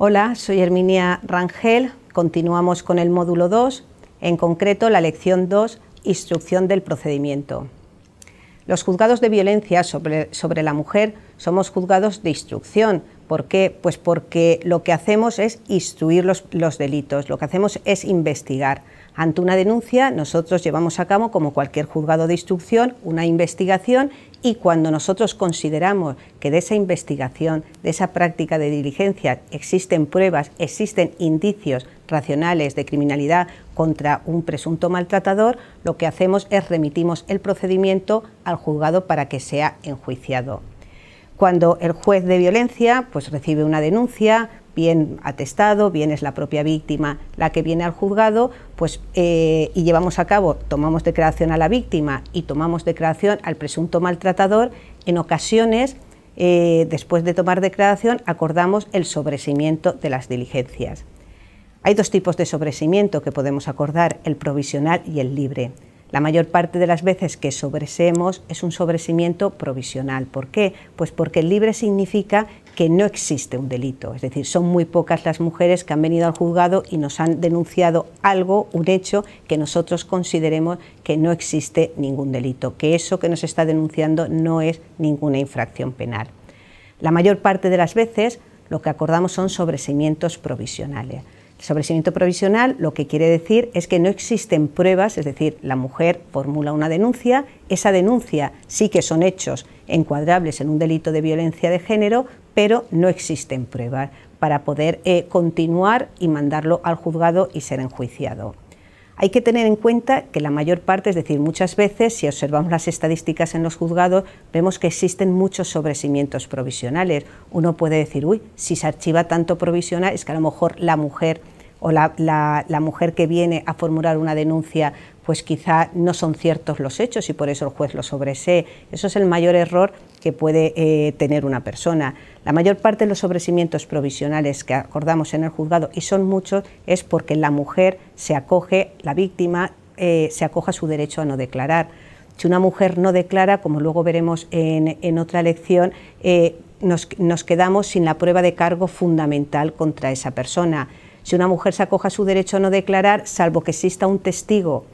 Hola, soy Herminia Rangel. Continuamos con el módulo 2, en concreto la lección 2, instrucción del procedimiento. Los juzgados de violencia sobre, sobre la mujer somos juzgados de instrucción, ¿Por qué? Pues porque lo que hacemos es instruir los, delitos, lo que hacemos es investigar. Ante una denuncia, nosotros llevamos a cabo, como cualquier juzgado de instrucción, una investigación y cuando nosotros consideramos que de esa investigación, de esa práctica de diligencia, existen pruebas, existen indicios racionales de criminalidad contra un presunto maltratador, lo que hacemos es remitimos el procedimiento al juzgado para que sea enjuiciado cuando el juez de violencia pues recibe una denuncia, bien atestado, bien es la propia víctima la que viene al juzgado, pues eh, y llevamos a cabo, tomamos declaración a la víctima y tomamos declaración al presunto maltratador, en ocasiones eh, después de tomar declaración acordamos el sobresimiento de las diligencias. Hay dos tipos de sobresimiento que podemos acordar, el provisional y el libre. La mayor parte de las veces que sobreseemos es un sobresimiento provisional. ¿Por qué? Pues porque libre significa que no existe un delito. Es decir, son muy pocas las mujeres que han venido al juzgado y nos han denunciado algo, un hecho, que nosotros consideremos que no existe ningún delito, que eso que nos está denunciando no es ninguna infracción penal. La mayor parte de las veces lo que acordamos son sobreseimientos provisionales. Sobreseimiento provisional lo que quiere decir es que no existen pruebas, es decir, la mujer formula una denuncia, esa denuncia sí que son hechos encuadrables en un delito de violencia de género, pero no existen pruebas para poder eh, continuar y mandarlo al juzgado y ser enjuiciado. Hay que tener en cuenta que la mayor parte, es decir, muchas veces, si observamos las estadísticas en los juzgados, vemos que existen muchos sobrecimientos provisionales. Uno puede decir, uy, si se archiva tanto provisional, es que a lo mejor la mujer o la, mujer que viene a formular una denuncia pues quizá no son ciertos los hechos y por eso el juez lo sobresee. Eso es el mayor error que puede eh, tener una persona. La mayor parte de los sobresimientos provisionales que acordamos en el juzgado, y son muchos, es porque la mujer se acoge, la víctima eh, se acoge a su derecho a no declarar. Si una mujer no declara, como luego veremos en, otra lección, eh, nos quedamos sin la prueba de cargo fundamental contra esa persona si una mujer se acoja a su derecho a no declarar, salvo que exista un testigo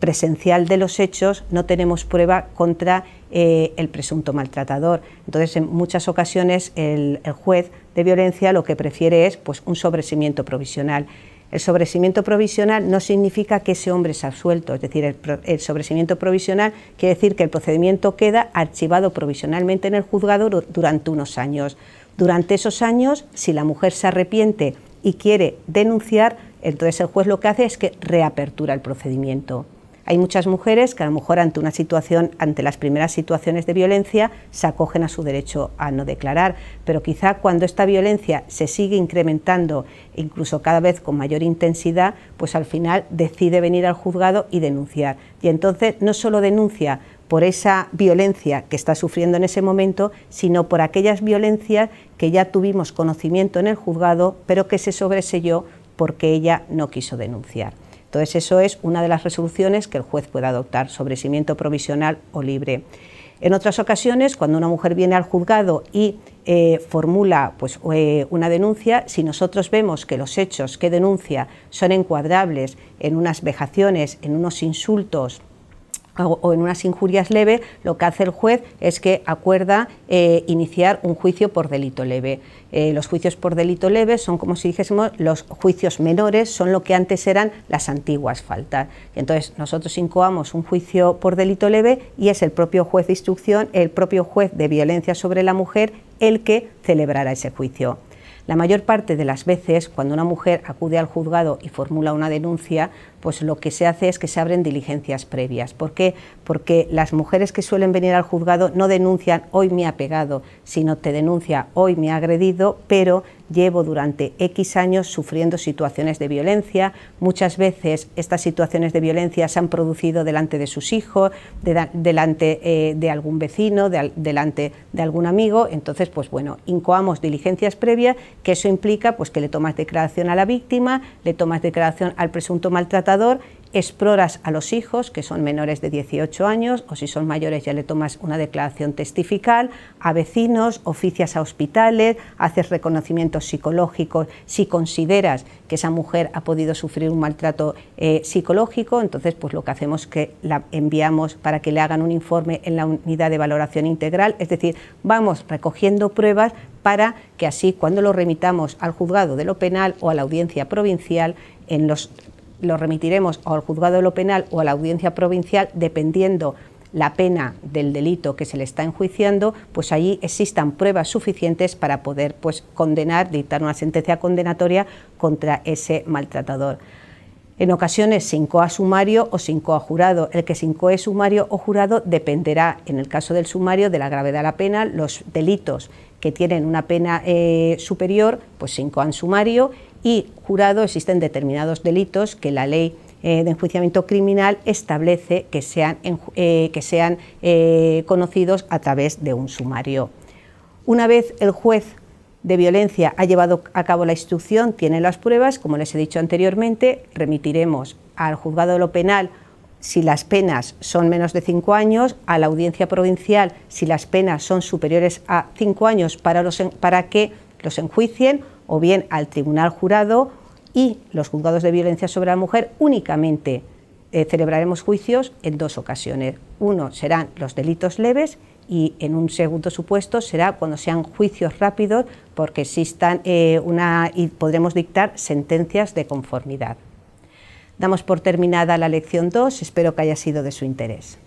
presencial de los hechos, no tenemos prueba contra eh, el presunto maltratador. Entonces, en muchas ocasiones el, juez de violencia lo que prefiere es pues, un sobrecimiento provisional. El sobrecimiento provisional no significa que ese hombre sea absuelto, es decir, el, el, sobrecimiento provisional quiere decir que el procedimiento queda archivado provisionalmente en el juzgado durante unos años. Durante esos años, si la mujer se arrepiente y quiere denunciar, entonces el juez lo que hace es que reapertura el procedimiento. Hay muchas mujeres que a lo mejor ante una situación, ante las primeras situaciones de violencia, se acogen a su derecho a no declarar, pero quizá cuando esta violencia se sigue incrementando, incluso cada vez con mayor intensidad, pues al final decide venir al juzgado y denunciar. Y entonces no solo denuncia por esa violencia que está sufriendo en ese momento, sino por aquellas violencias que ya tuvimos conocimiento en el juzgado, pero que se sobreseyó porque ella no quiso denunciar. Entonces, eso es una de las resoluciones que el juez puede adoptar, sobreseimiento provisional o libre. En otras ocasiones, cuando una mujer viene al juzgado y eh, formula pues, eh, una denuncia, si nosotros vemos que los hechos que denuncia son encuadrables en unas vejaciones, en unos insultos, o en unas injurias leves, lo que hace el juez es que acuerda eh, iniciar un juicio por delito leve. Eh, los juicios por delito leve son, como si dijésemos, los juicios menores, son lo que antes eran las antiguas faltas. Entonces, nosotros incoamos un juicio por delito leve y es el propio juez de instrucción, el propio juez de violencia sobre la mujer, el que celebrará ese juicio. La mayor parte de las veces, cuando una mujer acude al juzgado y formula una denuncia, pues lo que se hace es que se abren diligencias previas. ¿Por qué? Porque las mujeres que suelen venir al juzgado no denuncian hoy me ha pegado, sino te denuncia hoy me ha agredido, pero llevo durante X años sufriendo situaciones de violencia. Muchas veces estas situaciones de violencia se han producido delante de sus hijos, delante eh, de algún vecino, delante de algún amigo. Entonces, pues bueno, incoamos diligencias previas, que eso implica pues que le tomas declaración a la víctima, le tomas declaración al presunto maltratado exploras a los hijos, que son menores de 18 años, o si son mayores ya le tomas una declaración testifical, a vecinos, oficias a hospitales, haces reconocimientos psicológicos, si consideras que esa mujer ha podido sufrir un maltrato eh, psicológico, entonces pues lo que hacemos es que la enviamos para que le hagan un informe en la unidad de valoración integral, es decir, vamos recogiendo pruebas para que así cuando lo remitamos al juzgado de lo penal o a la audiencia provincial en los lo remitiremos al juzgado de lo penal o a la audiencia provincial, dependiendo la pena del delito que se le está enjuiciando, pues allí existan pruebas suficientes para poder pues, condenar, dictar una sentencia condenatoria contra ese maltratador. En ocasiones se a sumario o se a jurado. El que se incoe sumario o jurado dependerá, en el caso del sumario, de la gravedad de la pena, los delitos que tienen una pena eh, superior, pues se incoan sumario y jurado existen determinados delitos que la ley eh, de enjuiciamiento criminal establece que sean, eh, que sean eh, conocidos a través de un sumario. Una vez el juez de violencia ha llevado a cabo la instrucción, tiene las pruebas, como les he dicho anteriormente, remitiremos al juzgado de lo penal si las penas son menos de cinco años, a la audiencia provincial si las penas son superiores a cinco años para que los enjuicien o bien al tribunal jurado y los juzgados de violencia sobre la mujer únicamente eh, celebraremos juicios en dos ocasiones. Uno serán los delitos leves y en un segundo supuesto será cuando sean juicios rápidos porque existan eh, una y podremos dictar sentencias de conformidad. Damos por terminada la lección 2, espero que haya sido de su interés.